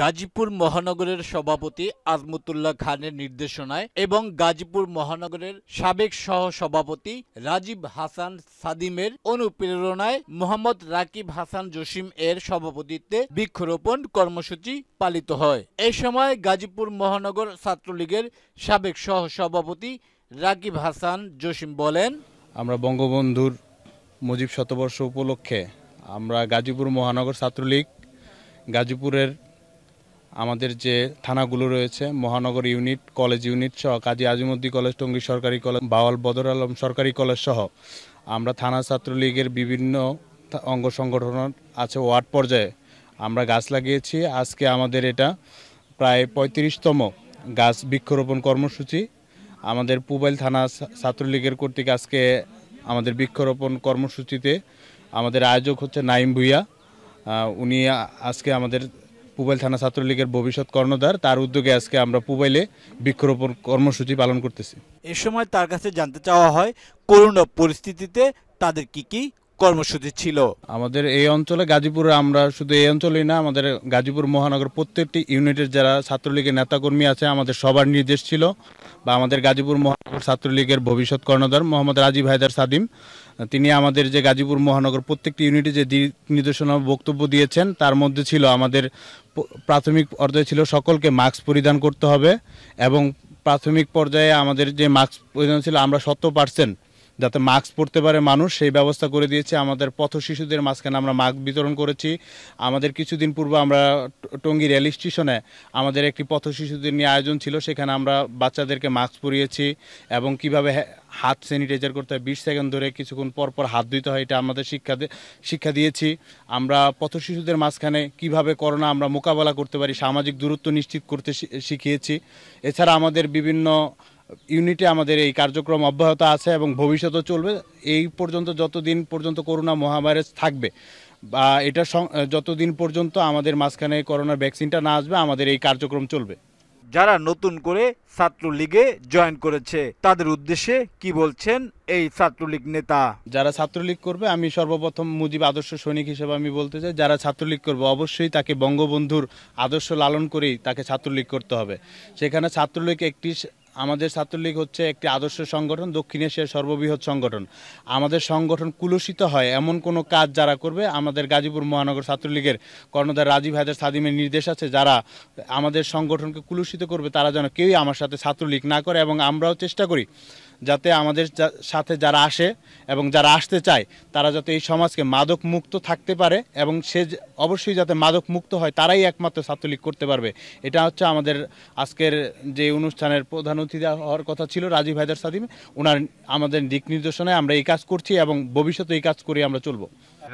গাজীপুর মহানগরের সভাপতি আজমতুল্লাহ খানের নির্দেশনায় এবং গাজীপুর মহানগরের সাবেক সহ সভাপতি রাজীব হাসান সাদিমের অনুপ্রেরণায় মোহাম্মদ রাকিব হাসান জসিম এর সভাপতিত্বে বৃক্ষরোপণ কর্মসূচি পালিত হয় এ সময় গাজীপুর মহানগর ছাত্রলীগের সাবেক সহ সভাপতি রাকিব হাসান জসিম বলেন আমরা বঙ্গবন্ধুর মুজিব শতবর্ষ উপলক্ষে আমরা গাজীপুর মহানগর ছাত্রলীগ গাজীপুরের আমাদের যে থানাগুলো রয়েছে মহানগর ইউনিট কলেজ ইউনিট সহ কাজী আজিমুদ্দি কলেজ টঙ্গী সরকারি কলেজ বাওয়াল বদর আলম সরকারি কলেজ সহ আমরা থানা ছাত্রলীগের বিভিন্ন অঙ্গ সংগঠন আছে ওয়ার্ড পর্যায়ে আমরা গাছ লাগিয়েছি আজকে আমাদের এটা প্রায় পঁয়ত্রিশতম গাছ বৃক্ষরোপণ কর্মসূচি আমাদের পুবাইল থানা ছাত্রলীগের কর্তৃক আজকে আমাদের বৃক্ষরোপণ কর্মসূচিতে আমাদের আয়োজক হচ্ছে নাইম ভুইয়া উনি আজকে আমাদের পুবাইল থানা ছাত্রলীগের ভবিষ্যৎ কর্ণধার তার উদ্যোগে আজকে আমরা পুবাইলে বৃক্ষরোপণ কর্মসূচি পালন করতেছি এ সময় তার কাছে জানতে চাওয়া হয় করোনা পরিস্থিতিতে তাদের কি কি কর্মসূচি ছিল আমাদের এই অঞ্চলে গাজীপুরে আমরা শুধু এই অঞ্চলেই না আমাদের গাজীপুর মহানগর প্রত্যেকটি ইউনিটের যারা ছাত্রলীগের নেতাকর্মী আছে আমাদের সবার নির্দেশ ছিল বা আমাদের গাজীপুর মহানগর ছাত্রলীগের ভবিষ্যৎ কর্ণধার মোহাম্মদ রাজীব হায়দার সাদিম তিনি আমাদের যে গাজীপুর মহানগর প্রত্যেকটি ইউনিটে যে নির্দেশনা বক্তব্য দিয়েছেন তার মধ্যে ছিল আমাদের প্রাথমিক পর্যায়ে ছিল সকলকে মাস্ক পরিধান করতে হবে এবং প্রাথমিক পর্যায়ে আমাদের যে মাস্ক পরিধান ছিল আমরা সত্তর পার্সেন্ট যাতে মাস্ক পরতে পারে মানুষ সেই ব্যবস্থা করে দিয়েছে আমাদের পথ শিশুদের মাঝখানে আমরা মাস্ক বিতরণ করেছি আমাদের কিছুদিন পূর্ব আমরা টঙ্গী রেল স্টেশনে আমাদের একটি পথ শিশুদের নিয়ে আয়োজন ছিল সেখানে আমরা বাচ্চাদেরকে মাস্ক পরিয়েছি এবং কিভাবে হাত স্যানিটাইজার করতে হয় বিশ সেকেন্ড ধরে কিছুক্ষণ পর পর হাত ধুইতে হয় এটা আমাদের শিক্ষা শিক্ষা দিয়েছি আমরা পথ শিশুদের মাঝখানে কিভাবে করোনা আমরা মোকাবেলা করতে পারি সামাজিক দূরত্ব নিশ্চিত করতে শিখিয়েছি এছাড়া আমাদের বিভিন্ন ইউনিটে আমাদের এই কার্যক্রম অব্যাহত আছে এবং ভবিষ্যতও চলবে এই পর্যন্ত যতদিন পর্যন্ত করোনা মহাভাইরাস থাকবে বা এটা যতদিন পর্যন্ত আমাদের মাঝখানে করোনা ভ্যাকসিনটা না আসবে আমাদের এই কার্যক্রম চলবে যারা নতুন করে ছাত্রলীগে জয়েন করেছে তাদের উদ্দেশ্যে কি বলছেন এই ছাত্রলীগ নেতা যারা ছাত্রলীগ করবে আমি সর্বপ্রথম মুজিব আদর্শ সৈনিক হিসেবে আমি বলতে চাই যারা ছাত্রলীগ করবে অবশ্যই তাকে বঙ্গবন্ধুর আদর্শ লালন করেই তাকে ছাত্রলীগ করতে হবে সেখানে ছাত্রলীগ একটি আমাদের ছাত্রলীগ হচ্ছে একটি আদর্শ সংগঠন দক্ষিণ এশিয়ার সর্ববৃহৎ সংগঠন আমাদের সংগঠন কুলসিত হয় এমন কোনো কাজ যারা করবে আমাদের গাজীপুর মহানগর ছাত্রলীগের কর্ণধার রাজীব হায়দার সাদিমের নির্দেশ আছে যারা আমাদের সংগঠনকে কুলসিত করবে তারা যেন কেউই আমার সাথে ছাত্রলীগ না করে এবং আমরাও চেষ্টা করি যাতে আমাদের সাথে যারা আসে এবং যারা আসতে চায় তারা যাতে এই সমাজকে মাদক মুক্ত থাকতে পারে এবং সে অবশ্যই যাতে মাদক মুক্ত হয় তারাই একমাত্র ছাত্রলীগ করতে পারবে এটা হচ্ছে আমাদের আজকের যে অনুষ্ঠানের প্রধান অনুমতি দেওয়া হওয়ার কথা ছিল রাজীব ভাইদার সাদিম ওনার আমাদের দিক নির্দেশনায় আমরা এই কাজ করছি এবং ভবিষ্যতে এই কাজ করে আমরা চলব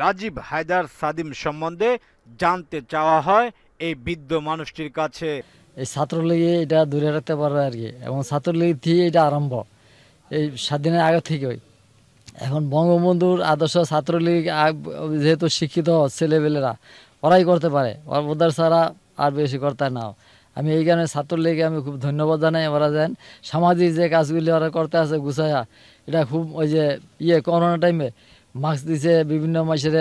রাজীব হায়দার সাদিম সম্বন্ধে জানতে চাওয়া হয় এই বৃদ্ধ মানুষটির কাছে এই ছাত্রলীগে এটা দূরে রাখতে পারবে আর কি এবং ছাত্রলীগ দিয়ে এটা আরম্ভ এই স্বাধীনের আগে থেকেই এখন বঙ্গবন্ধুর আদর্শ ছাত্রলীগ যেহেতু শিক্ষিত ছেলেবেলেরা ওরাই করতে পারে ওরা ছাড়া আর বেশি করতে না আমি এই কারণে ছাত্রলীগে আমি খুব ধন্যবাদ জানাই ওরা যেন সামাজিক যে কাজগুলি ওরা করতে আছে গুছায়া এটা খুব ওই যে ইয়ে করোনা টাইমে মাস্ক দিছে বিভিন্ন মাসের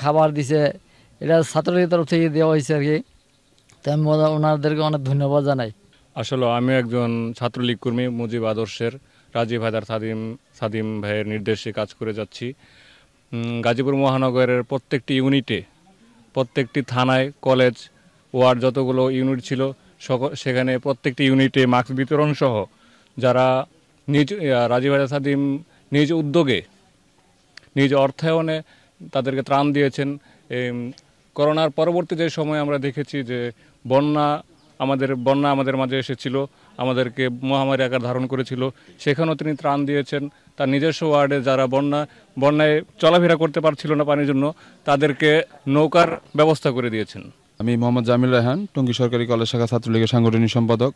খাবার দিছে এটা ছাত্রলীগের তরফ থেকে দেওয়া হয়েছে আর কি তো আমি ওনাদেরকে অনেক ধন্যবাদ জানাই আসলে আমি একজন ছাত্রলীগ কর্মী মুজিব আদর্শের রাজীব হায়দার সাদিম সাদিম ভাইয়ের নির্দেশে কাজ করে যাচ্ছি গাজীপুর মহানগরের প্রত্যেকটি ইউনিটে প্রত্যেকটি থানায় কলেজ ওয়ার্ড যতগুলো ইউনিট ছিল সেখানে প্রত্যেকটি ইউনিটে মাস্ক বিতরণ সহ যারা নিজ রাজীব রাজা সাদিম নিজ উদ্যোগে নিজ অর্থায়নে তাদেরকে ত্রাণ দিয়েছেন করোনার পরবর্তী যে সময় আমরা দেখেছি যে বন্যা আমাদের বন্যা আমাদের মাঝে এসেছিল আমাদেরকে মহামারী আকার ধারণ করেছিল সেখানেও তিনি ত্রাণ দিয়েছেন তার নিজস্ব ওয়ার্ডে যারা বন্যা বন্যায় চলাফেরা করতে পারছিল না পানির জন্য তাদেরকে নৌকার ব্যবস্থা করে দিয়েছেন আমি মোহাম্মদ জামিল রেহান টঙ্গী সরকারি কলেজ শাখা ছাত্রলীগের সাংগঠনিক সম্পাদক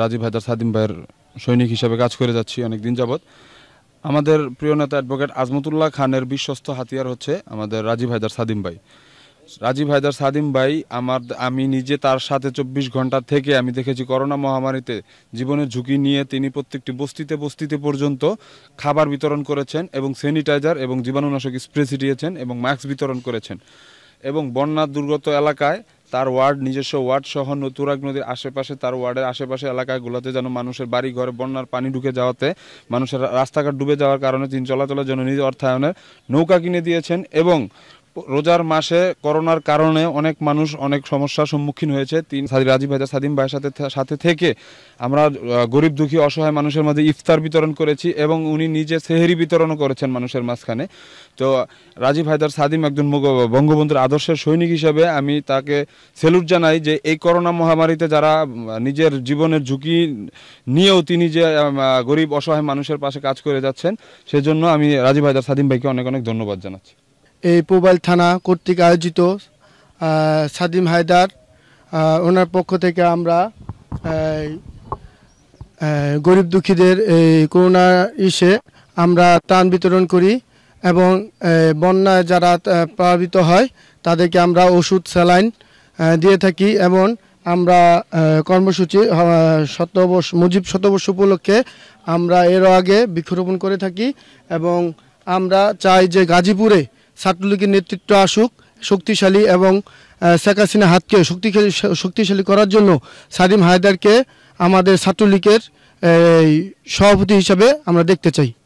রাজীব হায়দার সাদিম ভাইয়ের সৈনিক হিসেবে কাজ করে যাচ্ছি অনেক দিন যাবৎ আমাদের প্রিয় নেতা অ্যাডভোকেট আজমতুল্লাহ খানের বিশ্বস্ত হাতিয়ার হচ্ছে আমাদের রাজীব হায়দার সাদিম ভাই রাজীব হায়দার সাদিম ভাই আমার আমি নিজে তার সাথে চব্বিশ ঘন্টা থেকে আমি দেখেছি করোনা মহামারীতে জীবনের ঝুঁকি নিয়ে তিনি প্রত্যেকটি বস্তিতে বস্তিতে পর্যন্ত খাবার বিতরণ করেছেন এবং স্যানিটাইজার এবং জীবাণুনাশক স্প্রে ছিটিয়েছেন এবং মাস্ক বিতরণ করেছেন এবং বন্যা দুর্গত এলাকায় তার ওয়ার্ড নিজস্ব ওয়ার্ড সহ নতুরাগ নদীর আশেপাশে তার ওয়ার্ডের আশেপাশে এলাকাগুলোতে যেন মানুষের বাড়ি ঘরে বন্যার পানি ঢুকে যাওয়াতে মানুষের রাস্তাঘাট ডুবে যাওয়ার কারণে তিনি চলাচলের জন্য নিজ অর্থায়নের নৌকা কিনে দিয়েছেন এবং রোজার মাসে করোনার কারণে অনেক মানুষ অনেক সমস্যার সম্মুখীন হয়েছে তিন রাজীব ভাইজা সাদিম ভাইয়ের সাথে সাথে থেকে আমরা গরিব দুঃখী অসহায় মানুষের মাঝে ইফতার বিতরণ করেছি এবং উনি নিজে সেহেরি বিতরণও করেছেন মানুষের মাঝখানে তো রাজীব হায়দার সাদিম একজন বঙ্গবন্ধুর আদর্শের সৈনিক হিসেবে আমি তাকে সেলুট জানাই যে এই করোনা মহামারীতে যারা নিজের জীবনের ঝুঁকি নিয়েও তিনি যে গরিব অসহায় মানুষের পাশে কাজ করে যাচ্ছেন সেজন্য আমি রাজীব হায়দার সাদিম ভাইকে অনেক অনেক ধন্যবাদ জানাচ্ছি এই পোবাইল থানা কর্তৃক আয়োজিত সাদিম হায়দার ওনার পক্ষ থেকে আমরা গরিব দুঃখীদের এই করোনা ইসে আমরা ত্রাণ বিতরণ করি এবং বন্যায় যারা প্রভাবিত হয় তাদেরকে আমরা ওষুধ স্যালাইন দিয়ে থাকি এবং আমরা কর্মসূচি শতবর্ষ মুজিব শতবর্ষ উপলক্ষে আমরা এর আগে বৃক্ষরোপণ করে থাকি এবং আমরা চাই যে গাজীপুরে ছাত্রলীগের নেতৃত্ব আসুক শক্তিশালী এবং শেখ হাসিনা হাতকে শক্তিশালী শক্তিশালী করার জন্য সাদিম হায়দারকে আমাদের ছাত্রলীগের সভাপতি হিসাবে আমরা দেখতে চাই